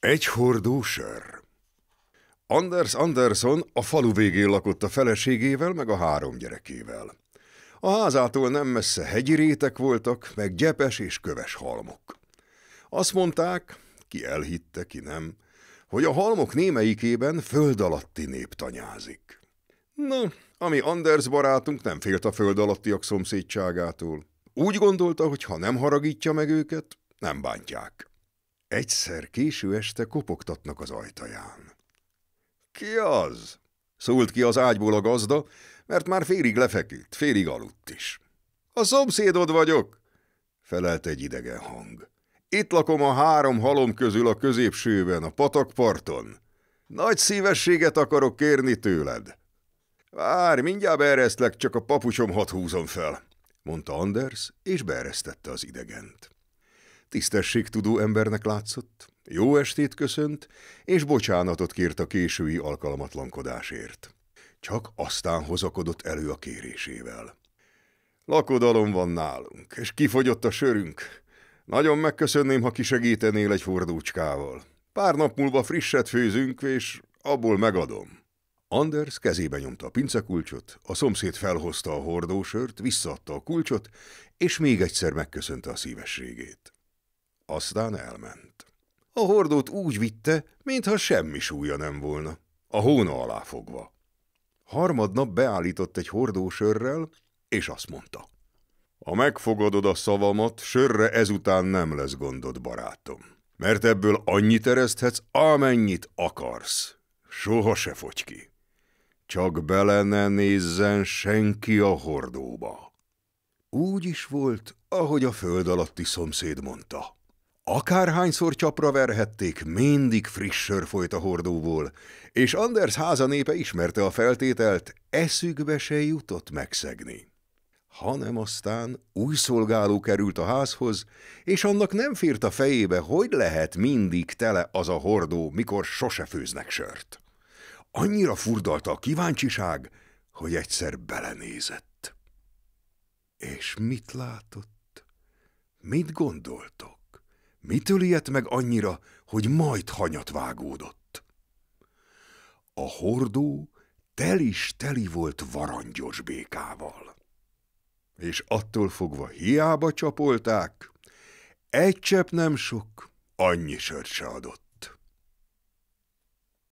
Egy hordó sör. Anders Anderson a falu végén lakott a feleségével, meg a három gyerekével. A házától nem messze hegyi rétek voltak, meg gyepes és köves halmok. Azt mondták, ki elhitte, ki nem, hogy a halmok némelyikében föld alatti nép tanyázik. Na, ami Anders barátunk nem félt a föld alattiak szomszédságától. Úgy gondolta, hogy ha nem haragítja meg őket, nem bántják. Egyszer késő este kopogtatnak az ajtaján. Ki az? Szólt ki az ágyból a gazda, mert már félig lefekült, félig aludt is. A szomszédod vagyok, felelt egy idegen hang. Itt lakom a három halom közül a középsőben, a patakparton. Nagy szívességet akarok kérni tőled. Várj, mindjárt beeresztlek, csak a papucsom hat húzom fel, mondta Anders, és beeresztette az idegent. Tisztességtudó embernek látszott, jó estét köszönt, és bocsánatot kért a késői alkalmatlankodásért. Csak aztán hozakodott elő a kérésével. Lakodalom van nálunk, és kifogyott a sörünk. Nagyon megköszönném, ha kisegítenél egy fordócskával. Pár nap múlva frisset főzünk, és abból megadom. Anders kezébe nyomta a pincekulcsot, a szomszéd felhozta a hordósört, visszaadta a kulcsot, és még egyszer megköszönte a szívességét aztán elment. A hordót úgy vitte, mintha semmi súlya nem volna, a hóna alá fogva. Harmadnap beállított egy hordó sörrel, és azt mondta. Ha megfogadod a szavamat, sörre ezután nem lesz gondod, barátom. Mert ebből annyit ereszthetsz, amennyit akarsz. Soha se fogy ki. Csak bele ne nézzen senki a hordóba. Úgy is volt, ahogy a föld alatti szomszéd mondta. Akárhányszor csapra verhették, mindig friss sör folyt a hordóból, és Anders háza népe ismerte a feltételt, eszükbe se jutott megszegni. Hanem aztán új szolgáló került a házhoz, és annak nem fért a fejébe, hogy lehet mindig tele az a hordó, mikor sose főznek sört. Annyira furdalta a kíváncsiság, hogy egyszer belenézett. És mit látott? Mit gondoltok? Mitől ilyet meg annyira, hogy majd hanyat vágódott? A hordó telis teli volt varangyos békával. És attól fogva hiába csapolták, egy csepp nem sok, annyi sört se adott.